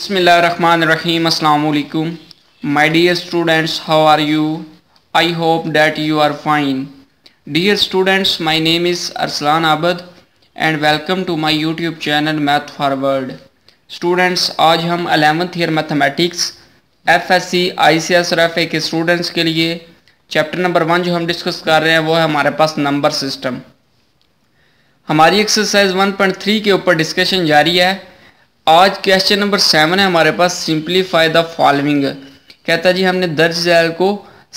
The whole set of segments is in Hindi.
बसमिल रहीम अलकुम my dear students how are you I hope that you are fine dear students my name is Arsalan Abad and welcome to my YouTube channel math for students आज हम eleventh year mathematics F S C I C S F A के स्टूडेंट्स के लिए चैप्टर नंबर वन जो हम डिस्कस कर रहे हैं वो है हमारे पास नंबर सिस्टम हमारी एक्सरसाइज वन पॉइंट थ्री के ऊपर डिस्कशन जारी है आज क्वेश्चन नंबर सेवन है हमारे पास सिंप्लीफाई द फॉलोइंग कहता है जी हमने दर्ज जैल को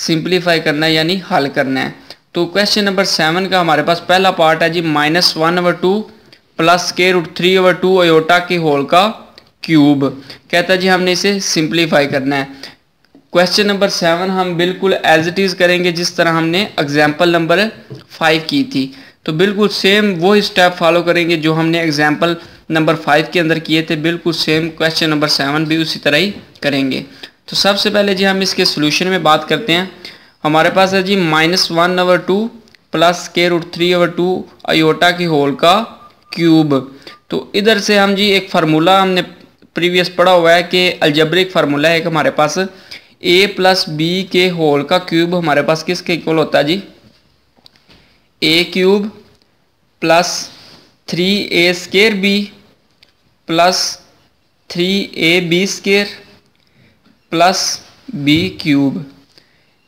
सिंप्लीफाई करना है यानी हल करना है तो क्वेश्चन नंबर सेवन का हमारे पास पहला पार्ट है जी minus one over two plus के root three over two iota के होल का क्यूब कहता है जी हमने इसे सिंप्लीफाई करना है क्वेश्चन नंबर सेवन हम बिल्कुल एज इट इज़ करेंगे जिस तरह हमने एग्जाम्पल नंबर फाइव की थी तो बिल्कुल सेम वो स्टेप फॉलो करेंगे जो हमने एग्जाम्पल नंबर फाइव के अंदर किए थे बिल्कुल सेम क्वेश्चन नंबर सेवन भी उसी तरह ही करेंगे तो सबसे पहले जी हम इसके सोल्यूशन में बात करते हैं हमारे पास है जी minus one over two plus के root three over two iota के होल का क्यूब तो इधर से हम जी एक फार्मूला हमने प्रीवियस पढ़ा हुआ है कि अल्जब्रिक फार्मूला है एक हमारे पास ए प्लस बी के होल का क्यूब हमारे पास किसके इक्वल होता है जी A cube plus three A square B plus three A B square plus B cube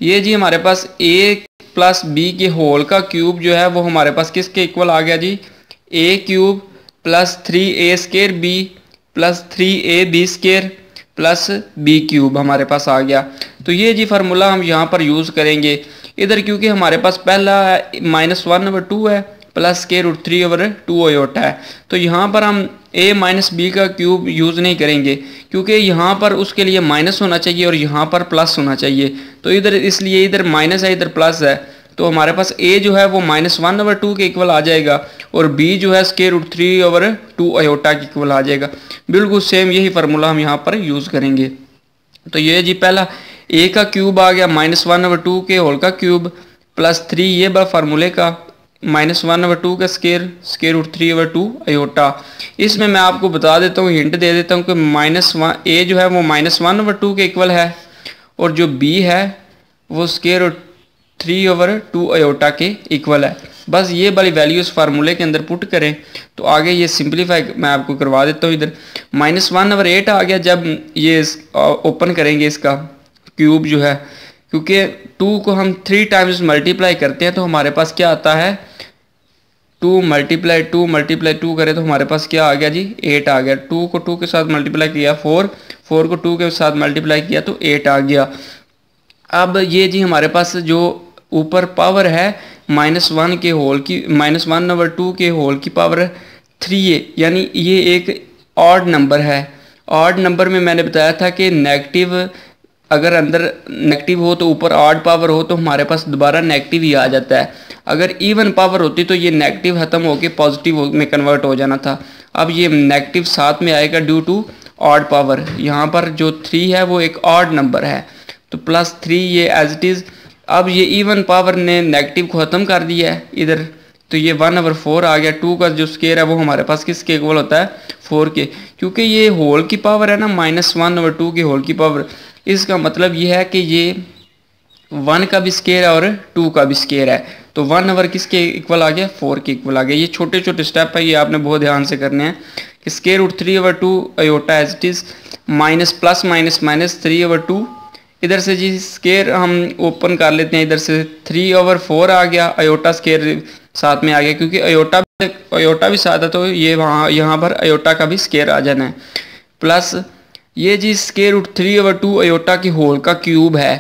ये जी हमारे पास ए प्लस बी के होल का क्यूब जो है वो हमारे पास किसके इक्वल आ गया जी A cube plus three A square B plus three A B square plus B cube हमारे पास आ गया तो ये जी फार्मूला हम यहाँ पर यूज़ करेंगे इधर क्योंकि हमारे पास पहला है माइनस वन ओवर टू है प्लस के root three over two iota है तो यहाँ पर हम ए माइनस बी का क्यूब यूज़ नहीं करेंगे क्योंकि यहाँ पर उसके लिए माइनस होना चाहिए और यहाँ पर प्लस होना चाहिए तो इधर इसलिए इधर माइनस है इधर प्लस है तो हमारे पास ए जो है वो माइनस वन ओवर टू के इक्वल आ जाएगा और बी जो है square root three over two iota के इक्वल आ जाएगा बिल्कुल सेम यही फार्मूला हम यहाँ पर यूज़ करेंगे तो ये जी पहला ए का क्यूब आ गया माइनस वन ओवर टू के होल का क्यूब प्लस थ्री ये बड़ा फार्मूले का माइनस वन ओवर टू का square square root three over two iota इसमें मैं आपको बता देता हूँ हिंट दे देता हूँ कि माइनस वन ए जो है वो माइनस वन ओवर टू के इक्वल है और जो बी है वो square root three over two iota के इक्वल है बस ये वाली वैल्यू इस फार्मूले के अंदर पुट करें तो आगे ये सिंप्लीफाई मैं आपको करवा देता हूँ इधर माइनस वन ओवर एट आ गया जब ये ओपन करेंगे इसका क्यूब जो है क्योंकि टू को हम थ्री टाइम्स मल्टीप्लाई करते हैं तो हमारे पास क्या आता है two multiply two multiply two करें तो हमारे पास क्या आ गया जी एट आ गया टू को टू के साथ मल्टीप्लाई किया फोर फोर को टू के साथ मल्टीप्लाई किया तो एट आ गया अब ये जी हमारे पास जो ऊपर पावर है माइनस वन के होल की माइनस वन नंबर टू के होल की पावर थ्री ए यानी ये एक ऑड नंबर है ऑड नंबर में मैंने बताया था कि नेगेटिव अगर अंदर नेगेटिव हो तो ऊपर आर्ड पावर हो तो हमारे पास दोबारा नेगेटिव ही आ जाता है अगर इवन पावर होती तो ये नेगेटिव ख़त्म होकर पॉजिटिव में कन्वर्ट हो जाना था अब ये नेगेटिव साथ में आएगा ड्यू टू आर्ड पावर यहाँ पर जो थ्री है वो एक ऑड नंबर है तो प्लस थ्री ये एज इट इज़ अब ये इवन पावर ने नेगेटिव को ख़त्म कर दिया है इधर तो ये वन ओवर फोर आ गया टू का जो स्केयर है वो हमारे पास किसके इक्वल होता है फोर के क्योंकि ये होल की पावर है ना माइनस वन ओवर टू की होल की पावर इसका मतलब यह है कि ये वन का भी स्केयर है और टू का भी स्केयर है तो वन नंबर किसके इक्वल आ गया फोर के इक्वल आ गया ये छोटे छोटे स्टेप है ये आपने बहुत ध्यान से करने हैं कि square root three over two iota as it is minus plus minus minus three over two इधर से जी स्केयर हम ओपन कर लेते हैं इधर से थ्री ओवर फोर आ गया अयोटा स्केयर साथ में आ गया क्योंकि अयोटा अयोटा भी साथ है तो ये वहाँ यहाँ पर अयोटा का भी स्केयर आ जाना है प्लस ये जी square root three over two iota की होल का क्यूब है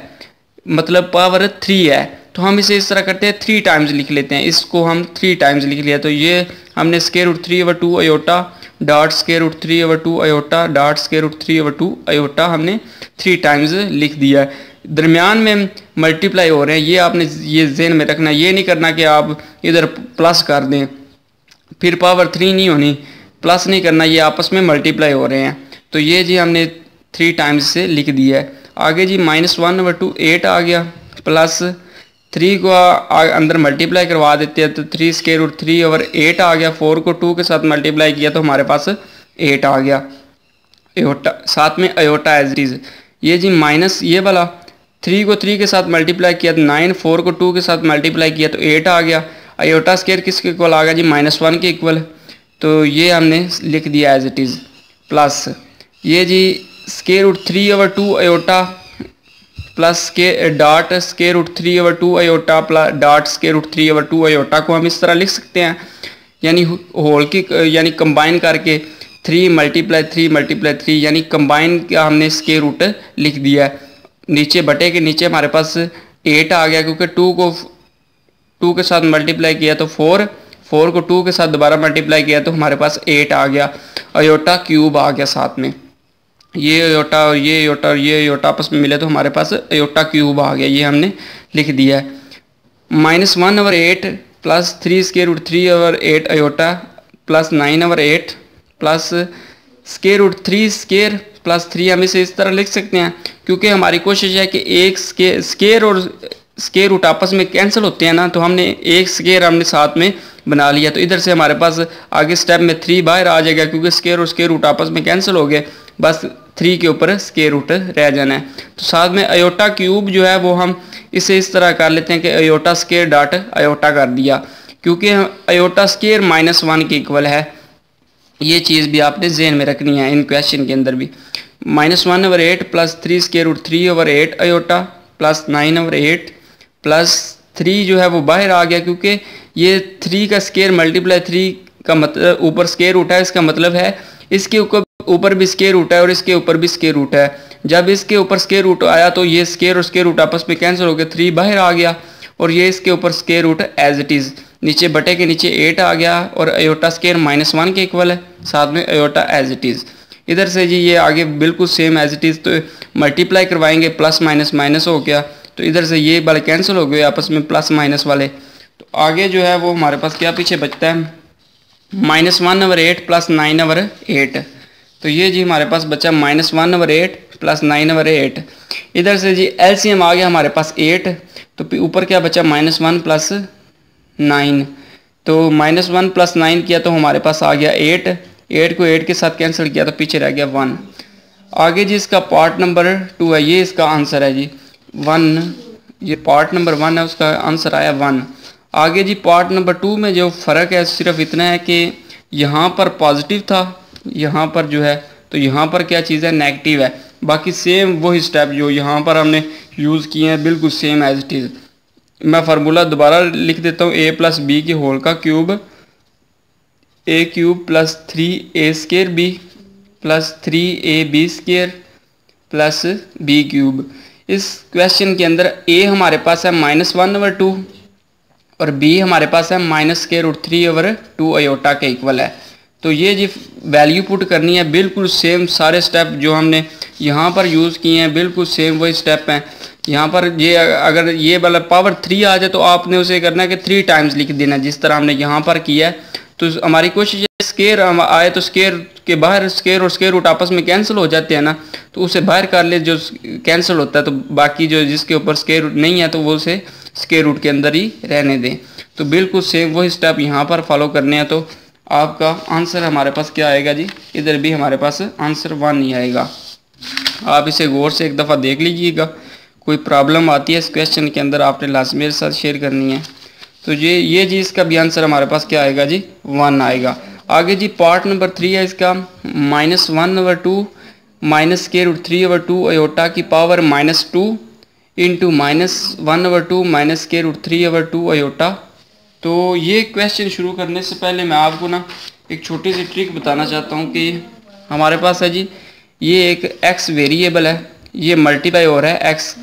मतलब पावर थ्री है तो हम इसे इस तरह करते हैं थ्री टाइम्स लिख लेते हैं इसको हम थ्री टाइम्स लिख लिया तो ये हमने square root three over two iota dot square root three over two iota dot square root three over two iota हमने थ्री टाइम्स लिख दिया है दरमियान में मल्टीप्लाई हो रहे हैं ये आपने ये जेन में रखना ये नहीं करना कि आप इधर प्लस कर दें फिर पावर थ्री नहीं होनी प्लस नहीं करना ये आपस में मल्टीप्लाई हो रहे हैं तो ये जी हमने थ्री टाइम्स से लिख दिया है आगे जी minus one number two eight आ गया प्लस थ्री को अंदर मल्टीप्लाई करवा देते हैं तो थ्री स्केयर रूट थ्री और एट आ गया फोर को टू के साथ मल्टीप्लाई किया तो हमारे पास एट आ गया एयोटा साथ में अयोटा एज इज ये जी माइनस ये वाला थ्री को थ्री के साथ मल्टीप्लाई किया तो नाइन फोर को टू के साथ मल्टीप्लाई किया तो एट आ गया अयोटा स्केयर किसके इक्वल आ गया जी माइनस वन के इक्वल तो ये हमने लिख दिया एज इट इज़ प्लस ये जी square root three over two iota plus के dot square root three over two iota plus dot square root three over two iota को हम इस तरह लिख सकते हैं यानी होल की eh, यानी कंबाइन करके three multiply three multiply three यानी कंबाइन का हमने स्केयर रूट लिख दिया है नीचे बटे के नीचे हमारे पास एट आ गया क्योंकि टू को टू के साथ मल्टीप्लाई किया तो फोर फोर को टू के साथ दोबारा मल्टीप्लाई किया तो हमारे पास एट आ गया अयोटा क्यूब आ गया साथ में ये एयोटा और ये एयोटा और ये योटा आपस में मिले तो हमारे पास अयोटा क्यूब आ गया ये हमने लिख दिया है minus one over eight plus three square root three over eight iota plus nine over eight plus square root three square plus three हम इसे इस तरह लिख सकते हैं क्योंकि हमारी कोशिश है कि एक स्केयर स्केयर और स्केयर रूट आपस में कैंसिल होते हैं ना तो हमने एक स्केयर हमने साथ में बना लिया तो इधर से हमारे पास आगे स्टेप में थ्री बाहर आ जाएगा क्योंकि स्केयर और स्केयर रूट आपस में कैंसिल हो गए बस थ्री के ऊपर स्केयर रूट रह जाना है तो साथ में अयोटा क्यूब जो है वो हम इसे इस तरह कर लेते हैं कि अयोटा स्केयर डॉट अयोटा कर दिया क्योंकि अयोटा स्केयर माइनस वन के इक्वल है ये चीज़ भी आपने जेहन में रखनी है इन क्वेश्चन के अंदर भी minus one over eight plus three square root three over eight iota plus nine over eight plus three जो है वो बाहर आ गया क्योंकि ये थ्री का स्केयर मल्टीप्लाई थ्री का मतलब ऊपर स्केयर रूट है इसका मतलब है इसके ऊपर ऊपर भी स्केयर रूट है और इसके ऊपर भी स्केयर रूट है जब इसके ऊपर स्केयर रूट आया तो ये स्केयर और स्केयर रूट आपस में कैंसिल हो गया थ्री बाहर आ गया और ये इसके ऊपर square root as it is नीचे बटे के नीचे एट आ गया और अयोटा स्केयर माइनस वन के इक्वल है साथ में अयोटा एज इट इज़ इधर से जी ये आगे बिल्कुल सेम एज इट इज़ तो मल्टीप्लाई करवाएंगे प्लस माइनस माइनस हो गया तो इधर से ये वाले कैंसिल हो गए आपस में प्लस माइनस वाले तो आगे जो है वो हमारे पास क्या पीछे बचता है minus one over eight plus nine over eight तो ये जी हमारे पास बच्चा minus one over eight plus nine over eight इधर से जी एलसीएम आ गया हमारे पास एट तो ऊपर क्या बच्चा माइनस वन प्लस नाइन तो माइनस वन प्लस नाइन किया तो हमारे पास आ गया एट एट को एट के साथ कैंसिल किया तो पीछे रह गया वन आगे जी इसका पार्ट नंबर टू है ये इसका आंसर है जी वन ये पार्ट नंबर वन है उसका आंसर आया वन आगे जी पार्ट नंबर टू में जो फ़र्क है सिर्फ इतना है कि यहाँ पर पॉजिटिव था यहाँ पर जो है तो यहाँ पर क्या चीज़ है नेगेटिव है बाकी सेम वो स्टेप जो यहाँ पर हमने यूज़ किए हैं बिल्कुल सेम एज इट इज़ मैं फार्मूला दोबारा लिख देता हूँ ए प्लस बी के होल का cube A cube plus three A square B plus three A B square plus B cube इस क्वेश्चन के अंदर ए हमारे पास है माइनस वन ओवर टू और बी हमारे पास है minus square root three over two iota के इक्वल है तो ये जी वैल्यू पुट करनी है बिल्कुल सेम सारे स्टेप जो हमने यहाँ पर यूज़ किए हैं बिल्कुल सेम वही स्टेप हैं यहाँ पर ये अगर ये वाला पावर थ्री आ जाए तो आपने उसे करना है कि थ्री टाइम्स लिख देना जिस तरह हमने यहाँ पर किया है तो हमारी कोशिश है स्केयर आए तो स्केयर के बाहर स्केयर और स्केयर रूट आपस में कैंसिल हो जाते हैं ना तो उसे बाहर कर ले जो कैंसिल होता है तो बाकी जो जिसके ऊपर स्केयर रूट नहीं है तो वो उसे स्केयर रूट के अंदर ही रहने दें तो बिल्कुल सेम वही स्टेप यहाँ पर फॉलो करने हैं तो आपका आंसर हमारे पास क्या आएगा जी इधर भी हमारे पास आंसर वन ही आएगा आप इसे गौर से एक दफ़ा देख लीजिएगा कोई प्रॉब्लम आती है इस क्वेश्चन के अंदर आपने लास्ट मेरे साथ शेयर करनी है तो ये ये जी इसका भी आंसर हमारे पास क्या आएगा जी वन आएगा आगे जी पार्ट नंबर थ्री है इसका minus one over two minus के root three over two iota की power minus two into minus one over two minus के root three over two iota तो ये क्वेश्चन शुरू करने से पहले मैं आपको ना एक छोटी सी ट्रिक बताना चाहता हूँ कि हमारे पास है जी ये एक एक्स वेरिएबल है ये मल्टीप्लाई हो रहा है एक्स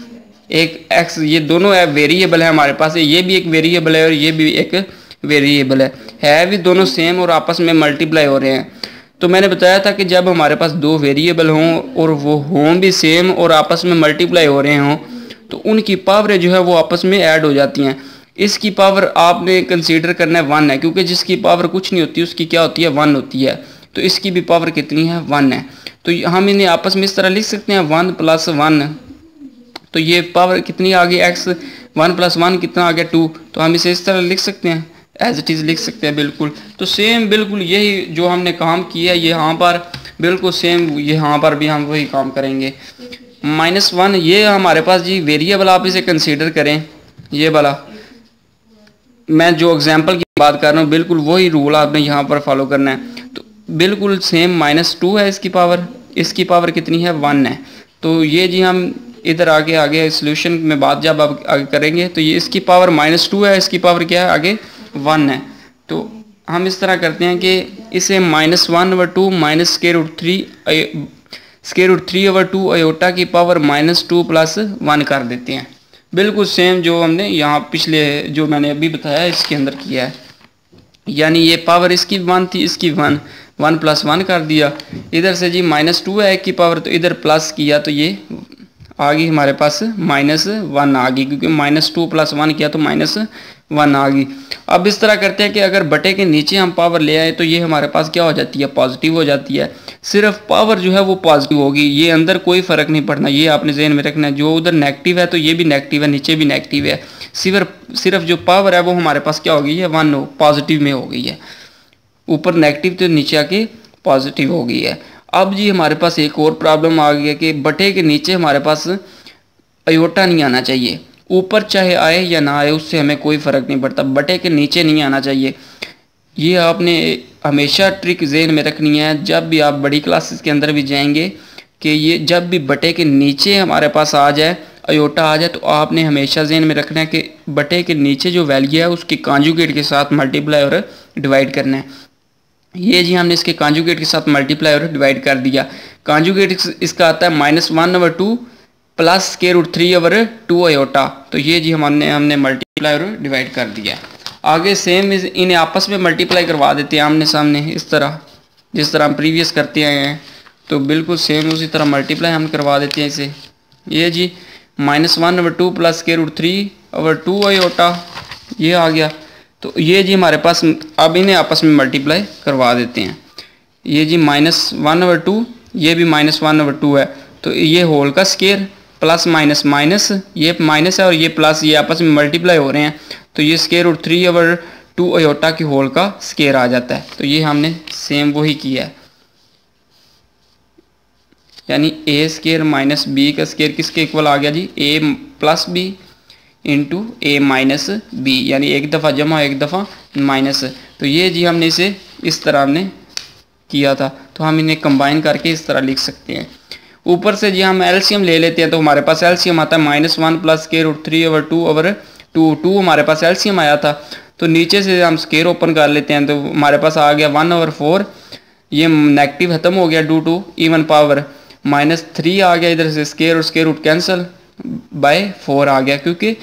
एक एक्स ये दोनों वेरिएबल है हमारे पास ये भी एक वेरिएबल है और ये भी एक वेरिएबल है है भी दोनों सेम और आपस में मल्टीप्लाई हो रहे हैं तो मैंने बताया था कि जब हमारे पास दो वेरिएबल हों और वो हों भी सेम और आपस में मल्टीप्लाई हो रहे हों तो उनकी पावरें जो है वो आपस में ऐड हो जाती हैं इसकी पावर आपने कंसीडर करना है वन है क्योंकि जिसकी पावर कुछ नहीं होती उसकी क्या होती है वन होती है तो इसकी भी पावर कितनी है वन है तो हम इन्हें आपस में इस तरह लिख सकते हैं वन प्लस वन तो ये पावर कितनी आ गई एक्स वन प्लस वन कितना आ गया टू तो हम इसे इस तरह लिख सकते हैं एज इट इज़ लिख सकते हैं बिल्कुल तो सेम बिल्कुल यही जो हमने काम किया है यहाँ पर बिल्कुल सेम यहाँ पर भी हम वही काम करेंगे माइनस वन ये हमारे पास जी वेरिएबल आप इसे कंसीडर करें ये वाला मैं जो एग्जाम्पल की बात कर रहा हूँ बिल्कुल वही रूल आपने यहाँ पर फॉलो करना है तो बिल्कुल सेम माइनस टू है इसकी पावर इसकी पावर कितनी है वन है तो ये जी हम इधर आगे आगे सोल्यूशन में बात जब आप आगे करेंगे तो ये इसकी पावर माइनस टू है इसकी पावर क्या है आगे वन है तो हम इस तरह करते हैं कि इसे minus one over two minus square root three square root three over two iota की power minus two plus one कर देते हैं बिल्कुल सेम जो हमने यहाँ पिछले जो मैंने अभी बताया इसके अंदर किया है यानी ये पावर इसकी वन थी इसकी वन वन प्लस वन कर दिया इधर से जी माइनस टू है की पावर तो इधर प्लस किया तो ये आ गई हमारे पास माइनस वन आ गई क्योंकि माइनस टू प्लस वन किया तो माइनस वन आ गई अब इस तरह करते हैं कि अगर बटे के नीचे हम पावर ले आए तो ये हमारे पास क्या हो जाती है पॉजिटिव हो जाती है सिर्फ पावर जो है वो पॉजिटिव होगी ये अंदर कोई फ़र्क नहीं पड़ना ये आपने जहन में रखना है जो उधर नेगेटिव है तो ये भी नेगेटिव है नीचे भी नेगेटिव है सिर्फ सिर्फ जो पावर है वो हमारे पास क्या हो गई है वन पॉजिटिव में हो गई है ऊपर नेगेटिव तो नीचे आके पॉजिटिव हो गई है अब जी हमारे पास एक और प्रॉब्लम आ गई है कि बटे के नीचे हमारे पास अयोटा नहीं आना चाहिए ऊपर चाहे आए या ना आए उससे हमें कोई फ़र्क नहीं पड़ता बटे के नीचे नहीं आना चाहिए ये आपने हमेशा ट्रिक जेन में रखनी है जब भी आप बड़ी क्लासेस के अंदर भी जाएंगे कि ये जब भी बटे के नीचे हमारे पास आ जाए अयोटा आ जाए तो आपने हमेशा जेन में रखना है कि बटे के नीचे जो वैल्यू है उसके कांजुगेट के साथ मल्टीप्लाई और डिवाइड करना है ये जी हमने इसके कांजुगेट के साथ मल्टीप्लाई और डिवाइड कर दिया कांजुगेट इसका आता है minus one over two plus के root three over two iota तो ये जी हमने हमने मल्टीप्लाई और डिवाइड कर दिया आगे सेम इज इन्हें आपस में मल्टीप्लाई करवा देते हैं आमने सामने इस तरह जिस तरह हम प्रीवियस करते आए हैं तो बिल्कुल सेम उसी तरह मल्टीप्लाई हम करवा देते हैं इसे ये जी minus one over two plus के root three over two iota ये आ गया तो ये जी हमारे पास अब इन्हें आपस में मल्टीप्लाई करवा देते हैं ये जी माइनस वन ओवर टू ये भी माइनस वन ओवर टू है तो ये होल का स्केयर प्लस माइनस माइनस ये माइनस है और ये प्लस ये आपस में मल्टीप्लाई हो रहे हैं तो ये square root three over two iota की होल का स्केयर आ जाता है तो ये हमने सेम वही किया है यानी ए स्केयर माइनस बी का स्केयर किसके इक्वल आ गया जी A plus B into A minus B यानी एक दफ़ा जमा एक दफ़ा माइनस तो ये जी हमने इसे इस तरह हमने किया था तो हम इन्हें कंबाइन करके इस तरह लिख सकते हैं ऊपर से जी हम एल्शियम ले लेते हैं तो हमारे पास एल्शियम आता है माइनस वन प्लस के root three over two over two two हमारे पास एल्शियम आया था तो नीचे से हम स्केयर ओपन कर लेते हैं तो हमारे पास आ गया वन ओवर फोर ये नेगेटिव खत्म हो गया due to even power minus three आ गया इधर से स्केयर और square root cancel by four आ गया क्योंकि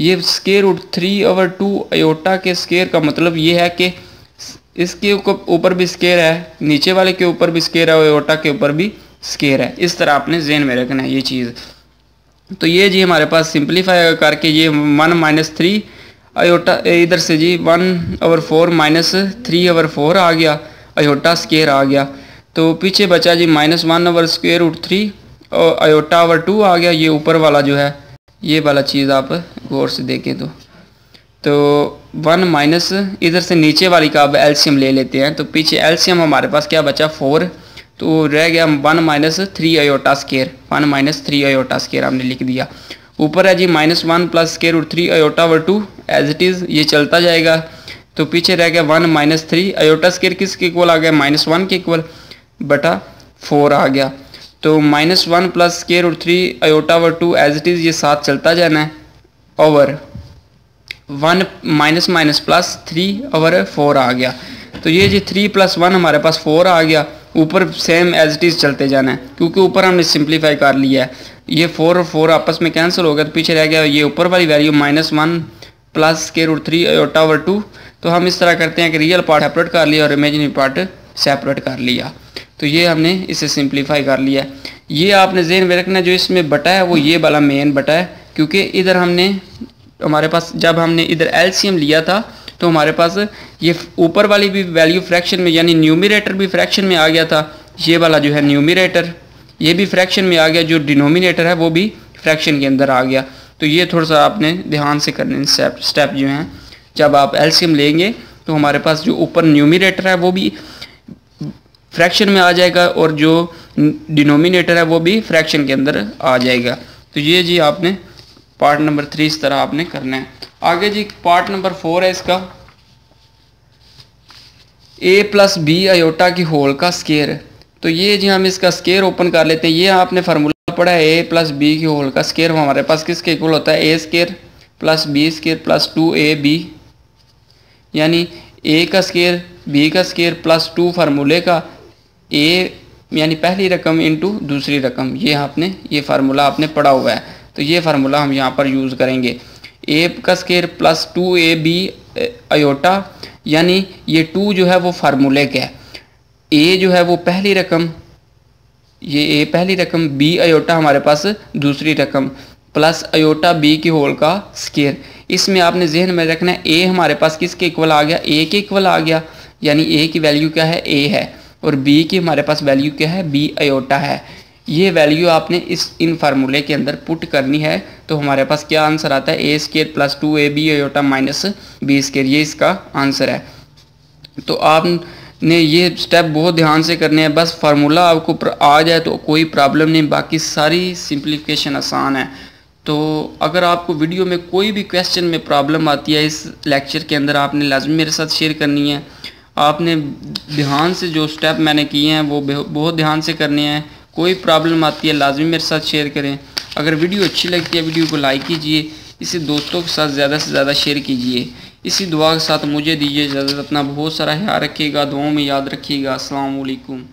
ये square root three over two iota के स्केयर का मतलब ये है कि इसके ऊपर भी स्केयर है नीचे वाले के ऊपर भी स्केयर है अयोटा के ऊपर भी स्केयर है इस तरह आपने जेन में रखना है ये चीज़ तो ये जी हमारे पास सिंपलीफाई करके ये वन माइनस थ्री अयोटा इधर से जी one over four minus three over four आ गया अयोटा स्केयर आ गया तो पीछे बचा जी minus one over square root three और अयोटा ओवर टू आ गया ये ऊपर वाला जो है ये वाला चीज़ आप गौर से देखें तो तो वन माइनस इधर से नीचे वाली का अब एल्शियम ले लेते हैं तो पीछे एल्शियम हमारे पास क्या बचा फोर तो रह गया one minus three iota square one minus three iota square हमने लिख दिया ऊपर है जी minus one plus square root three iota over two as it is ये चलता जाएगा तो पीछे रह गया one minus three iota square किसके इक्वल आ गया माइनस वन के इक्वल बटा फोर आ गया तो माइनस वन प्लस स्केयर और three iota over two as it is ये साथ चलता जाना है over one minus minus plus three over four आ गया तो ये जी थ्री प्लस वन हमारे पास फोर आ गया ऊपर सेम एज इट इज़ चलते जाना है क्योंकि ऊपर हमने सिंप्लीफाई कर लिया है ये फोर और फोर आपस में कैंसिल हो गया तो पीछे रह गया ये ऊपर वाली वैल्यू माइनस वन प्लस के root three iota over two तो हम इस तरह करते हैं कि रियल पार्ट सेपरेट कर लिया और इमेजिनरी पार्ट सेपरेट कर लिया तो ये हमने इसे सिंप्लीफाई कर लिया ये आपने जेन में रखना जो इसमें बटा है वो ये वाला मेन बटा है क्योंकि इधर हमने हमारे पास जब हमने इधर एलसीएम लिया था तो हमारे पास ये ऊपर वाली भी वैल्यू फ्रैक्शन में यानी न्यूमिनेटर भी फ्रैक्शन में आ गया था ये वाला जो है न्यूमिनेटर ये भी फ्रैक्शन में आ गया जो डिनोमिनेटर है वो भी फ्रैक्शन के अंदर आ गया तो ये थोड़ा सा आपने ध्यान से करने स्टेप स्टेप जो हैं जब आप एल्शियम लेंगे तो हमारे पास जो ऊपर न्यूमिनेटर है वो भी फ्रैक्शन में आ जाएगा और जो डिनोमिनेटर है वो भी फ्रैक्शन के अंदर आ जाएगा तो ये जी आपने पार्ट नंबर थ्री इस तरह आपने करना है आगे जी पार्ट नंबर फोर है इसका ए प्लस बी अयोटा की होल का स्केयर तो ये जी हम इसका स्केयर ओपन कर लेते हैं ये आपने फार्मूला पढ़ा है ए प्लस बी की होल का स्केयर हमारे पास किसके इक्वल होता है A square plus B square plus two A B यानी ए का स्केयर बी का स्केयर प्लस टू फार्मूले का ए यानी पहली रकम इंटू दूसरी रकम ये आपने ये फार्मूला आपने पढ़ा हुआ है तो ये फार्मूला हम यहाँ पर यूज़ करेंगे ए का square plus two A B iota यानी ये टू जो है वो फार्मूले का है ए जो है वो पहली रकम ये ए पहली रकम बी अयोटा हमारे पास दूसरी रकम प्लस अयोटा बी की होल का स्केयर इसमें आपने जहन में रखना है ए हमारे पास किसके इक्वल आ गया ए के इक्वल आ गया यानी ए की वैल्यू क्या है ए है और बी की हमारे पास वैल्यू क्या है बी अयोटा है ये वैल्यू आपने इस इन फार्मूले के अंदर पुट करनी है तो हमारे पास क्या आंसर आता है A square plus two A B iota minus B square ये इसका आंसर है तो आपने ये स्टेप बहुत ध्यान से करने हैं बस फार्मूला आपको आ जाए तो कोई प्रॉब्लम नहीं बाकी सारी सिंप्लीफिकेशन आसान है तो अगर आपको वीडियो में कोई भी क्वेश्चन में प्रॉब्लम आती है इस लेक्चर के अंदर आपने लाजमी मेरे साथ शेयर करनी है आपने ध्यान से जो स्टेप मैंने किए हैं वो बहुत ध्यान से करने हैं कोई प्रॉब्लम आती है लाजमी मेरे साथ शेयर करें अगर वीडियो अच्छी लगती है वीडियो को लाइक कीजिए इसे दोस्तों के साथ ज़्यादा से ज़्यादा शेयर कीजिए इसी दुआ के साथ मुझे दीजिए इजाज़त अपना बहुत सारा ख्याल रखिएगा दुआओं में याद रखिएगा असलकुम